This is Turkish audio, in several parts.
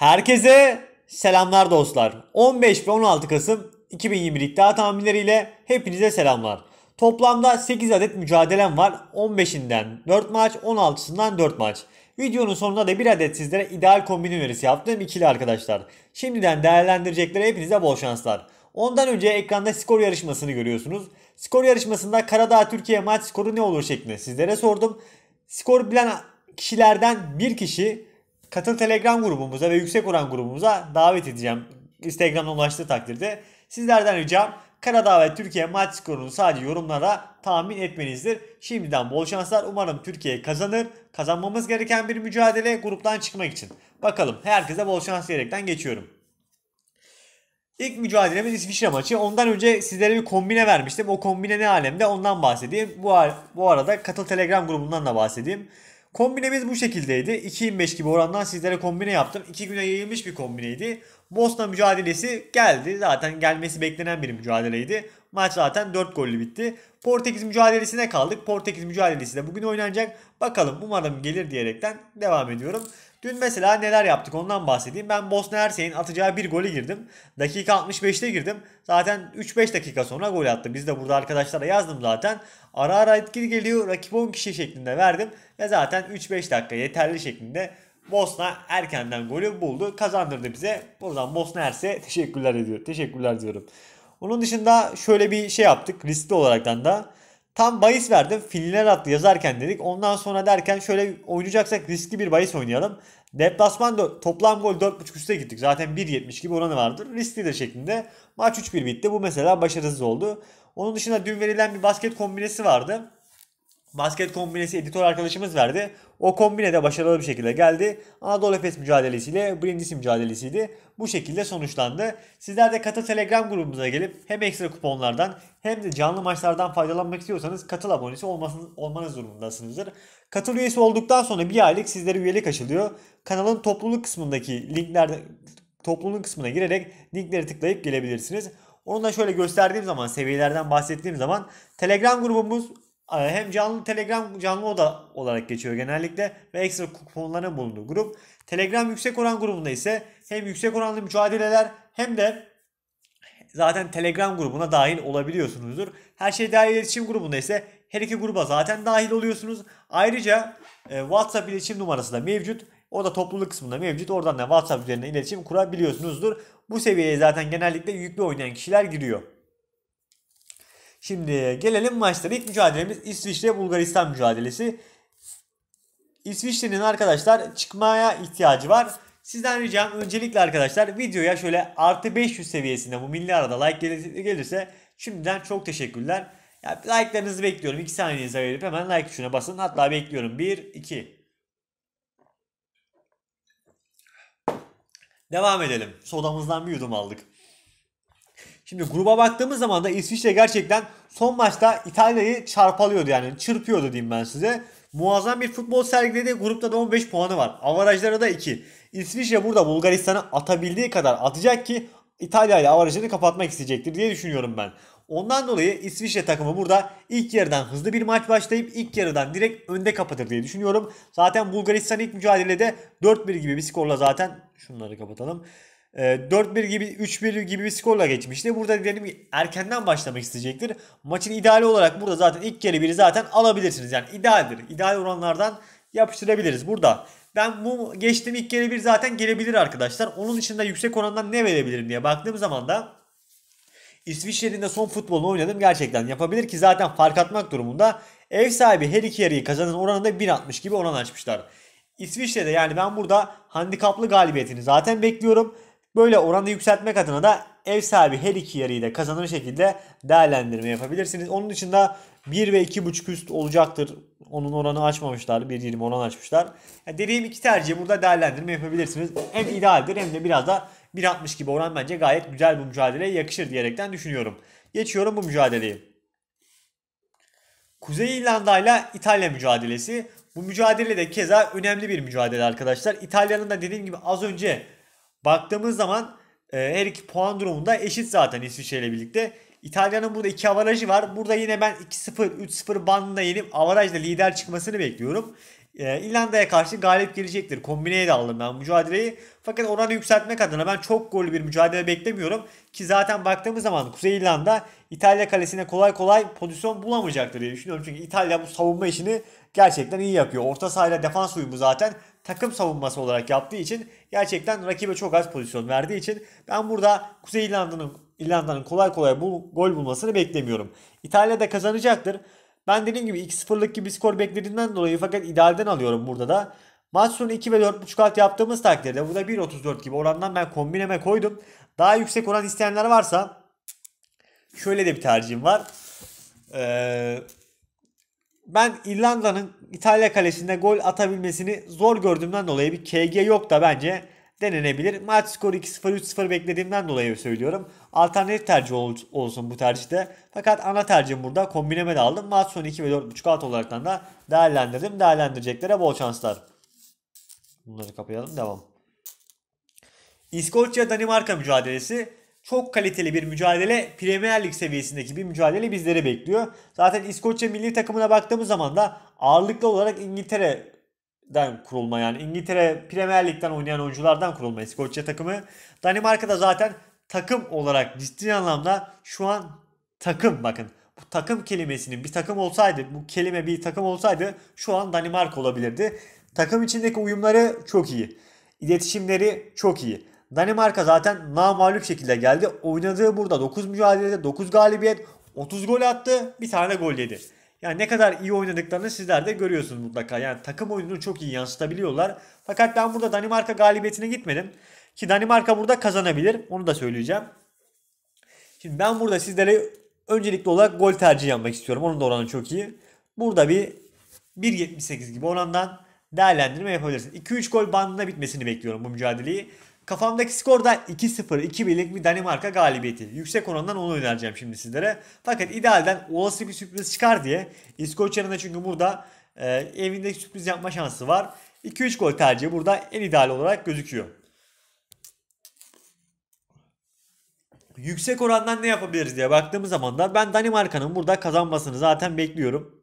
Herkese selamlar dostlar. 15 ve 16 Kasım 2021 iddia tahminleriyle hepinize selamlar. Toplamda 8 adet mücadelem var. 15'inden 4 maç, 16'sından 4 maç. Videonun sonunda da bir adet sizlere ideal kombin önerisi yaptığım ikili arkadaşlar. Şimdiden değerlendirecekleri hepinize bol şanslar. Ondan önce ekranda skor yarışmasını görüyorsunuz. Skor yarışmasında Karadağ Türkiye maç skoru ne olur şeklinde sizlere sordum. Skor bilen kişilerden bir kişi Katıl Telegram grubumuza ve Yüksek Oran grubumuza davet edeceğim. Instagram'dan ulaştığı takdirde. Sizlerden ricam Karadağ ve Türkiye maç skorunu sadece yorumlara tahmin etmenizdir. Şimdiden bol şanslar. Umarım Türkiye kazanır. Kazanmamız gereken bir mücadele gruptan çıkmak için. Bakalım herkese bol şans diyerekten geçiyorum. İlk mücadelemiz İsviçre maçı. Ondan önce sizlere bir kombine vermiştim. O kombine ne alemde ondan bahsedeyim. Bu, bu arada Katıl Telegram grubundan da bahsedeyim. Kombinemiz bu şekildeydi. 2.25 gibi orandan sizlere kombine yaptım. 2 güne yayılmış bir kombineydi. Bosna mücadelesi geldi. Zaten gelmesi beklenen bir mücadeleydi. Maç zaten 4 gollü bitti. Portekiz mücadelesine kaldık. Portekiz mücadelesi de bugün oynanacak. Bakalım umarım gelir diyerekten devam ediyorum. Dün mesela neler yaptık ondan bahsedeyim. Ben Bosna Hersey'in atacağı bir golü girdim. Dakika 65'te girdim. Zaten 3-5 dakika sonra gol attı. Biz de burada arkadaşlara yazdım zaten. Ara ara etkili geliyor. Rakip 10 kişi şeklinde verdim. Ve zaten 3-5 dakika yeterli şeklinde Bosna erkenden golü buldu. Kazandırdı bize. Buradan Bosna Hersey'e teşekkürler ediyor. Teşekkürler diyorum. Onun dışında şöyle bir şey yaptık. Riskli olaraktan da Tam bahis verdim. Finler attı yazarken dedik. Ondan sonra derken şöyle oynayacaksak riskli bir bahis oynayalım. Deplasman toplam gol 4.5 üste gittik. Zaten 1.70 gibi oranı vardır. Riskli de şeklinde. Maç 3-1 bitti. Bu mesela başarısız oldu. Onun dışında dün verilen bir basket kombinesi vardı basket kombinesi editör arkadaşımız verdi. O kombine de başarılı bir şekilde geldi. Anadolu Efes mücadelesiyle birincisi mücadelesiydi. Bu şekilde sonuçlandı. Sizler de katıl telegram grubumuza gelip hem ekstra kuponlardan hem de canlı maçlardan faydalanmak istiyorsanız katıl abonesi olmasın, olmanız zorundasınızdır. Katıl üyesi olduktan sonra bir aylık sizlere üyelik açılıyor. Kanalın topluluk kısmındaki linklerde topluluk kısmına girerek linkleri tıklayıp gelebilirsiniz. Onu da şöyle gösterdiğim zaman seviyelerden bahsettiğim zaman Telegram grubumuz ee, hem canlı Telegram canlı oda olarak geçiyor genellikle ve ekstra kuponların bulunduğu grup. Telegram yüksek oran grubunda ise hem yüksek oranlı mücadeleler hem de zaten Telegram grubuna dahil olabiliyorsunuzdur. Her şey dahil iletişim grubunda ise her iki gruba zaten dahil oluyorsunuz. Ayrıca e, WhatsApp iletişim numarası da mevcut. O da topluluk kısmında mevcut. Oradan da WhatsApp üzerinden iletişim kurabiliyorsunuzdur. Bu seviyeye zaten genellikle yüklü oynayan kişiler giriyor. Şimdi gelelim maçlara. İlk mücadelemiz İsviçre Bulgaristan mücadelesi. İsviçre'nin arkadaşlar çıkmaya ihtiyacı var. Sizden ricam öncelikle arkadaşlar videoya şöyle artı 500 seviyesinde bu milli arada like gelirse şimdiden çok teşekkürler. Ya like'larınızı bekliyorum. 2 saniyenizi ayırıp hemen like tuşuna basın. Hatta bekliyorum. 1, 2. Devam edelim. Sodamızdan bir yudum aldık. Şimdi gruba baktığımız zaman da İsviçre gerçekten son maçta İtalya'yı çarpalıyordu yani çırpıyordu diyeyim ben size. Muazzam bir futbol sergiledi. Grupta da 15 puanı var. Avarajları da 2. İsviçre burada Bulgaristan'a atabildiği kadar atacak ki İtalya ile avarajını kapatmak isteyecektir diye düşünüyorum ben. Ondan dolayı İsviçre takımı burada ilk yarıdan hızlı bir maç başlayıp ilk yarıdan direkt önde kapatır diye düşünüyorum. Zaten Bulgaristan ilk mücadelede 4-1 gibi bir skorla zaten şunları kapatalım. E, ee, 4-1 gibi 3-1 gibi bir skorla geçmişti. Burada dedim erkenden başlamak isteyecektir. Maçın ideali olarak burada zaten ilk kere biri zaten alabilirsiniz. Yani idealdir. İdeal oranlardan yapıştırabiliriz burada. Ben bu geçtiğim ilk kere bir zaten gelebilir arkadaşlar. Onun dışında yüksek orandan ne verebilirim diye baktığım zaman da İsviçre'nin de son futbolunu oynadım gerçekten yapabilir ki zaten fark atmak durumunda ev sahibi her iki yarıyı kazanan oranında 1.60 gibi oran açmışlar. İsviçre'de yani ben burada handikaplı galibiyetini zaten bekliyorum. Böyle oranı yükseltmek adına da ev sahibi her iki yarıyı da kazanır şekilde değerlendirme yapabilirsiniz. Onun için de 1 ve 2.5 üst olacaktır. Onun oranı açmamışlar. 1.20 oran açmışlar. Yani dediğim iki tercihi burada değerlendirme yapabilirsiniz. Hem idealdir hem de biraz da 1.60 gibi oran bence gayet güzel bu mücadeleye yakışır diyerekten düşünüyorum. Geçiyorum bu mücadeleyi. Kuzey İrlanda ile İtalya mücadelesi. Bu mücadele de keza önemli bir mücadele arkadaşlar. İtalya'nın da dediğim gibi az önce Baktığımız zaman e, her iki puan durumunda eşit zaten İsviçre ile birlikte. İtalya'nın burada iki avarajı var. Burada yine ben 2-0, 3-0 bandına inip avarajla lider çıkmasını bekliyorum. E, İrlanda'ya karşı galip gelecektir. Kombineye de aldım ben mücadeleyi. Fakat oranı yükseltmek adına ben çok gollü bir mücadele beklemiyorum. Ki zaten baktığımız zaman Kuzey İrlanda İtalya kalesine kolay kolay pozisyon bulamayacaktır diye düşünüyorum. Çünkü İtalya bu savunma işini gerçekten iyi yapıyor. Orta sahayla defans uyumu zaten takım savunması olarak yaptığı için gerçekten rakibe çok az pozisyon verdiği için ben burada Kuzey İrlanda'nın İrlanda'nın kolay kolay bu gol bulmasını beklemiyorum. İtalya da kazanacaktır. Ben dediğim gibi 2-0'lık gibi skor beklediğimden dolayı fakat idealden alıyorum burada da. Maç sonu 2 ve 4.5 alt yaptığımız takdirde burada 1.34 gibi orandan ben kombineme koydum. Daha yüksek oran isteyenler varsa şöyle de bir tercihim var. Eee ben İrlanda'nın İtalya kalesinde gol atabilmesini zor gördüğümden dolayı bir KG yok da bence denenebilir. Maç skoru 2-0 3-0 beklediğimden dolayı söylüyorum. Alternatif tercih ol- olsun bu tercihte. Fakat ana tercihim burada kombineme de aldım. Maç sonu 2 ve 4.5 alt olaraktan da değerlendirdim. Değerlendireceklere bol şanslar. Bunları kapayalım devam. İskoçya Danimarka mücadelesi çok kaliteli bir mücadele Premier Lig seviyesindeki bir mücadele bizleri bekliyor. Zaten İskoçya milli takımına baktığımız zaman da ağırlıklı olarak İngiltere'den kurulma yani İngiltere Premier Lig'den oynayan oyunculardan kurulma İskoçya takımı. Danimarka'da zaten takım olarak ciddi anlamda şu an takım bakın bu takım kelimesinin bir takım olsaydı bu kelime bir takım olsaydı şu an Danimarka olabilirdi. Takım içindeki uyumları çok iyi. İletişimleri çok iyi. Danimarka zaten namalup şekilde geldi. Oynadığı burada 9 mücadelede 9 galibiyet 30 gol attı bir tane gol yedi. Yani ne kadar iyi oynadıklarını sizler de görüyorsunuz mutlaka. Yani takım oyununu çok iyi yansıtabiliyorlar. Fakat ben burada Danimarka galibiyetine gitmedim. Ki Danimarka burada kazanabilir. Onu da söyleyeceğim. Şimdi ben burada sizlere öncelikli olarak gol tercihi yapmak istiyorum. Onun da oranı çok iyi. Burada bir 1.78 gibi orandan değerlendirme yapabilirsin. 2-3 gol bandına bitmesini bekliyorum bu mücadeleyi. Kafamdaki skor da 2-0, 2-1'lik bir Danimarka galibiyeti. Yüksek orandan onu önereceğim şimdi sizlere. Fakat idealden olası bir sürpriz çıkar diye İskoçya'nın da çünkü burada e, evinde sürpriz yapma şansı var. 2-3 gol tercihi burada en ideal olarak gözüküyor. Yüksek orandan ne yapabiliriz diye baktığımız zaman da ben Danimarka'nın burada kazanmasını zaten bekliyorum.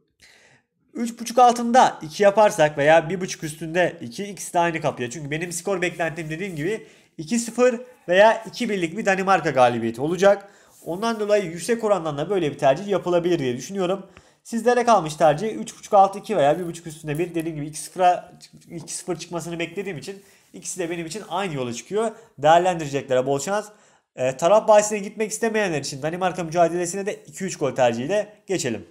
3.5 altında 2 yaparsak veya 1.5 üstünde 2 ikisi de aynı kapıya. Çünkü benim skor beklentim dediğim gibi 2-0 veya 2-1'lik bir Danimarka galibiyeti olacak. Ondan dolayı yüksek orandan da böyle bir tercih yapılabilir diye düşünüyorum. Sizlere kalmış tercih 3.5 altı 2 veya 1.5 üstünde bir dediğim gibi 2-0'a 2-0 çıkmasını beklediğim için ikisi de benim için aynı yola çıkıyor. Değerlendireceklere bol şans. E, taraf bahisine gitmek istemeyenler için Danimarka mücadelesine de 2-3 gol tercihiyle geçelim.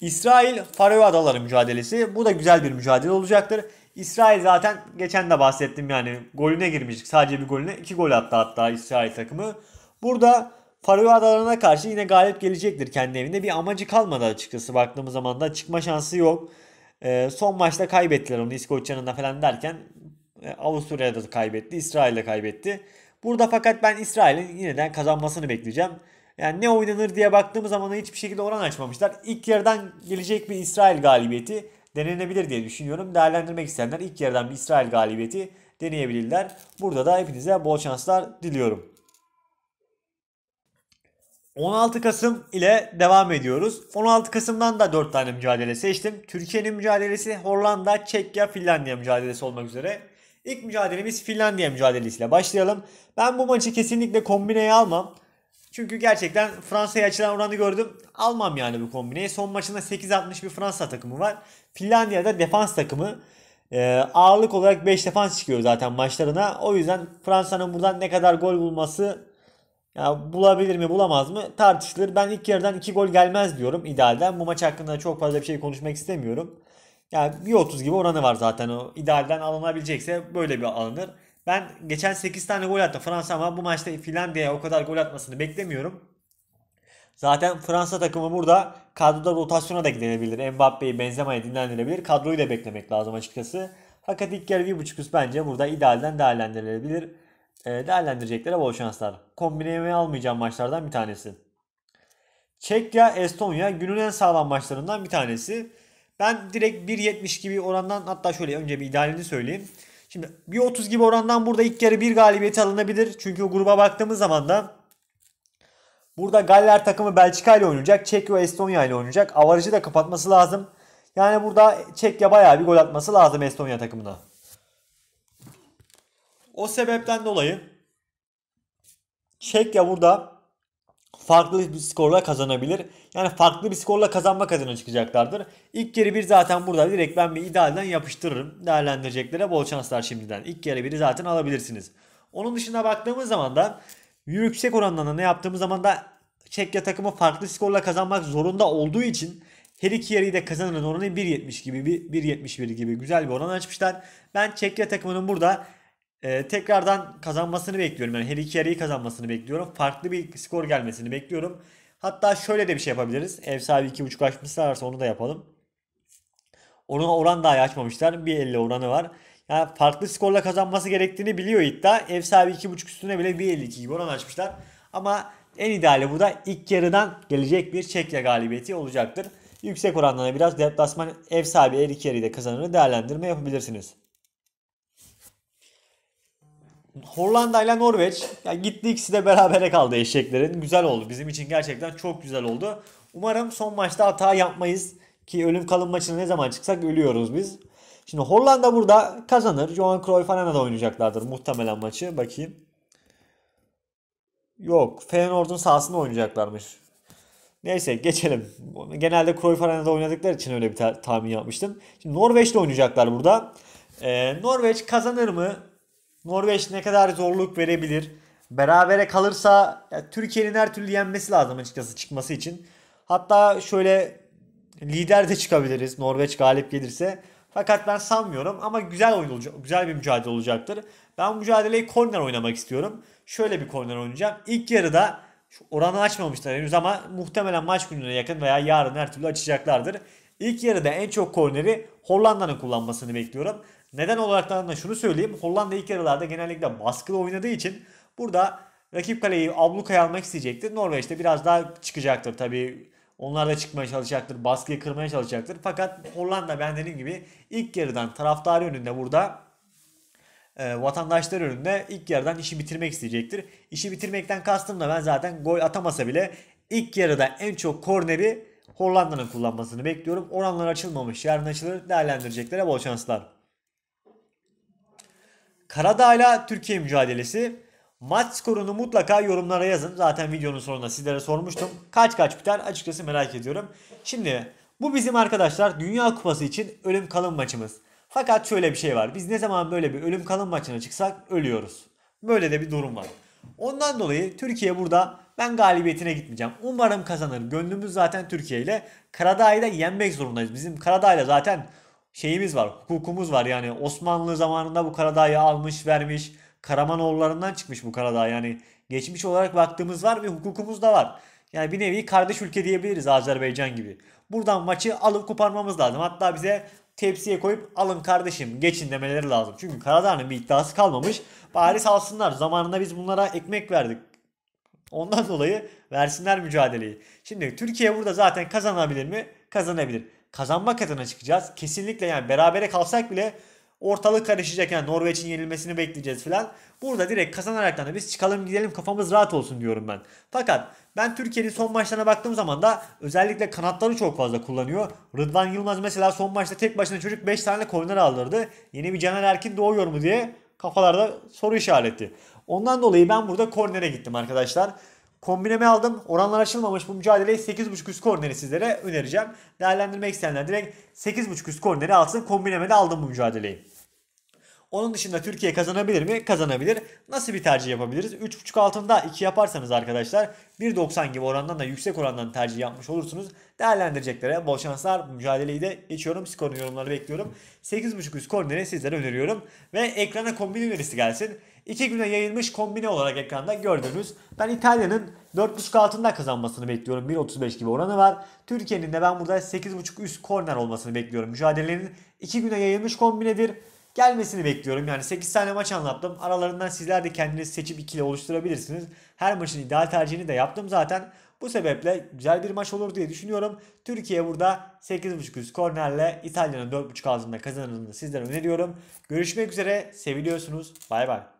İsrail Faroe Adaları mücadelesi. Bu da güzel bir mücadele olacaktır. İsrail zaten geçen de bahsettim yani golüne girmiştik. Sadece bir golüne iki gol attı hatta İsrail takımı. Burada Faroe Adaları'na karşı yine galip gelecektir kendi evinde. Bir amacı kalmadı açıkçası baktığımız zaman da çıkma şansı yok. Ee, son maçta kaybettiler onu İskoçya'nın da falan derken e, Avusturya'da da kaybetti. İsrail'de kaybetti. Burada fakat ben İsrail'in yine de kazanmasını bekleyeceğim. Yani ne oynanır diye baktığımız zaman da hiçbir şekilde oran açmamışlar. İlk yarıdan gelecek bir İsrail galibiyeti denenebilir diye düşünüyorum. Değerlendirmek isteyenler ilk yarıdan bir İsrail galibiyeti deneyebilirler. Burada da hepinize bol şanslar diliyorum. 16 Kasım ile devam ediyoruz. 16 Kasım'dan da 4 tane mücadele seçtim. Türkiye'nin mücadelesi Hollanda, Çekya, Finlandiya mücadelesi olmak üzere. İlk mücadelemiz Finlandiya mücadelesiyle başlayalım. Ben bu maçı kesinlikle kombineye almam. Çünkü gerçekten Fransa'ya açılan oranı gördüm. Almam yani bu kombineyi. Son maçında 8.60 bir Fransa takımı var. Finlandiya'da defans takımı. Ee, ağırlık olarak 5 defans çıkıyor zaten maçlarına. O yüzden Fransa'nın buradan ne kadar gol bulması ya bulabilir mi bulamaz mı tartışılır. Ben ilk yarıdan 2 gol gelmez diyorum idealden. Bu maç hakkında çok fazla bir şey konuşmak istemiyorum. Yani 1.30 gibi oranı var zaten o. idealden alınabilecekse böyle bir alınır. Ben geçen 8 tane gol attı Fransa ama bu maçta Finlandiya'ya o kadar gol atmasını beklemiyorum. Zaten Fransa takımı burada kadroda rotasyona da gidebilir. Mbappe'yi Benzema'yı dinlendirebilir. Kadroyu da beklemek lazım açıkçası. Fakat ilk yarı 1.5 üst bence burada idealden değerlendirilebilir. E, ee, değerlendireceklere bol şanslar. Kombinemeyi almayacağım maçlardan bir tanesi. Çekya Estonya günün en sağlam maçlarından bir tanesi. Ben direkt 1.70 gibi orandan hatta şöyle önce bir idealini söyleyeyim. Şimdi bir 30 gibi orandan burada ilk yarı bir galibiyet alınabilir. Çünkü o gruba baktığımız zaman da burada Galler takımı Belçika ile oynayacak. Çek ve Estonya ile oynayacak. Avarajı da kapatması lazım. Yani burada Çekya bayağı bir gol atması lazım Estonya takımına. O sebepten dolayı Çekya burada farklı bir skorla kazanabilir. Yani farklı bir skorla kazanmak adına çıkacaklardır. İlk geri bir zaten burada direkt ben bir idealden yapıştırırım. Değerlendireceklere bol şanslar şimdiden. İlk geri biri zaten alabilirsiniz. Onun dışında baktığımız zaman da yüksek oranlarına ne yaptığımız zaman da Çekya takımı farklı skorla kazanmak zorunda olduğu için her iki yarıyı da kazanan oranı 1.70 gibi bir 1.71 gibi güzel bir oran açmışlar. Ben Çekya takımının burada ee, tekrardan kazanmasını bekliyorum. Yani her iki yarıyı kazanmasını bekliyorum. Farklı bir skor gelmesini bekliyorum. Hatta şöyle de bir şey yapabiliriz. Ev sahibi iki 2.5 açmışlarsa onu da yapalım. Onun oran daha açmamışlar. Bir 1.50 oranı var. Yani farklı skorla kazanması gerektiğini biliyor iddia. Ev sahibi iki buçuk üstüne bile 1.52 gibi oran açmışlar. Ama en ideali bu da ilk yarıdan gelecek bir Çekya galibiyeti olacaktır. Yüksek oranlarına biraz deplasman ev sahibi her iki yarıyı da kazanırı değerlendirme yapabilirsiniz. Hollanda ile Norveç yani gitti ikisi de berabere kaldı eşeklerin. Güzel oldu. Bizim için gerçekten çok güzel oldu. Umarım son maçta hata yapmayız. Ki ölüm kalım maçına ne zaman çıksak ölüyoruz biz. Şimdi Hollanda burada kazanır. Johan Cruyff da oynayacaklardır muhtemelen maçı. Bakayım. Yok. Feyenoord'un sahasında oynayacaklarmış. Neyse geçelim. Genelde Cruyff Arena'da oynadıkları için öyle bir tahmin yapmıştım. Şimdi Norveç'le oynayacaklar burada. Ee, Norveç kazanır mı? Norveç ne kadar zorluk verebilir? Berabere kalırsa Türkiye'nin her türlü yenmesi lazım açıkçası çıkması için. Hatta şöyle lider de çıkabiliriz Norveç galip gelirse. Fakat ben sanmıyorum ama güzel oyun olacak, güzel bir mücadele olacaktır. Ben bu mücadeleyi korner oynamak istiyorum. Şöyle bir korner oynayacağım. İlk yarıda oranı açmamışlar henüz ama muhtemelen maç gününe yakın veya yarın her türlü açacaklardır. İlk yarıda en çok korneri Hollanda'nın kullanmasını bekliyorum. Neden olaraktan da şunu söyleyeyim. Hollanda ilk yarılarda genellikle baskılı oynadığı için burada rakip kaleyi ablukaya almak isteyecektir. Norveç'te biraz daha çıkacaktır tabii. Onlar da çıkmaya çalışacaktır. Baskıyı kırmaya çalışacaktır. Fakat Hollanda ben dediğim gibi ilk yarıdan taraftarı önünde burada e, vatandaşlar önünde ilk yarıdan işi bitirmek isteyecektir. İşi bitirmekten kastım da ben zaten gol atamasa bile ilk yarıda en çok korneri Hollanda'nın kullanmasını bekliyorum. Oranlar açılmamış. Yarın açılır değerlendireceklere bol şanslar. Karadağ'la Türkiye mücadelesi. Maç skorunu mutlaka yorumlara yazın. Zaten videonun sonunda sizlere sormuştum. Kaç kaç biter açıkçası merak ediyorum. Şimdi bu bizim arkadaşlar Dünya Kupası için ölüm kalım maçımız. Fakat şöyle bir şey var. Biz ne zaman böyle bir ölüm kalım maçına çıksak ölüyoruz. Böyle de bir durum var. Ondan dolayı Türkiye burada ben galibiyetine gitmeyeceğim. Umarım kazanır. Gönlümüz zaten Türkiye ile. Karadağ'ı da yenmek zorundayız. Bizim Karadağ'la zaten şeyimiz var, hukukumuz var. Yani Osmanlı zamanında bu Karadağ'ı almış, vermiş. Karamanoğullarından çıkmış bu Karadağ. Yani geçmiş olarak baktığımız var ve hukukumuz da var. Yani bir nevi kardeş ülke diyebiliriz Azerbaycan gibi. Buradan maçı alıp koparmamız lazım. Hatta bize tepsiye koyup alın kardeşim geçin demeleri lazım. Çünkü Karadağ'ın bir iddiası kalmamış. Bari salsınlar. Zamanında biz bunlara ekmek verdik. Ondan dolayı versinler mücadeleyi. Şimdi Türkiye burada zaten kazanabilir mi? Kazanabilir kazanmak adına çıkacağız. Kesinlikle yani berabere kalsak bile ortalık karışacak yani Norveç'in yenilmesini bekleyeceğiz filan. Burada direkt kazanarak da biz çıkalım gidelim kafamız rahat olsun diyorum ben. Fakat ben Türkiye'nin son maçlarına baktığım zaman da özellikle kanatları çok fazla kullanıyor. Rıdvan Yılmaz mesela son maçta tek başına çocuk 5 tane korner aldırdı. Yeni bir Caner Erkin doğuyor mu diye kafalarda soru işareti. Ondan dolayı ben burada kornere gittim arkadaşlar. Kombineme aldım. Oranlar aşılmamış bu mücadeleyi 8.5 üst korneri sizlere önereceğim. Değerlendirmek isteyenler direkt 8.5 üst korneri alsın. Kombinemede aldım bu mücadeleyi. Onun dışında Türkiye kazanabilir mi? Kazanabilir. Nasıl bir tercih yapabiliriz? 3.5 altında 2 yaparsanız arkadaşlar 1.90 gibi orandan da yüksek orandan tercih yapmış olursunuz. Değerlendireceklere bol şanslar. Mücadeleyi de geçiyorum. Skorun yorumları bekliyorum. 8.5 üst korneri sizlere öneriyorum. Ve ekrana kombin önerisi gelsin iki güne yayılmış kombine olarak ekranda gördüğünüz. Ben İtalya'nın 4.5 altında kazanmasını bekliyorum. 1.35 gibi oranı var. Türkiye'nin de ben burada 8.5 üst korner olmasını bekliyorum. Mücadelenin iki güne yayılmış kombinedir. Gelmesini bekliyorum. Yani 8 tane maç anlattım. Aralarından sizler de kendiniz seçip ikili oluşturabilirsiniz. Her maçın ideal tercihini de yaptım zaten. Bu sebeple güzel bir maç olur diye düşünüyorum. Türkiye burada 8.5 üst kornerle İtalya'nın 4.5 ağzında kazanılığını sizlere öneriyorum. Görüşmek üzere. Seviliyorsunuz. Bay bay.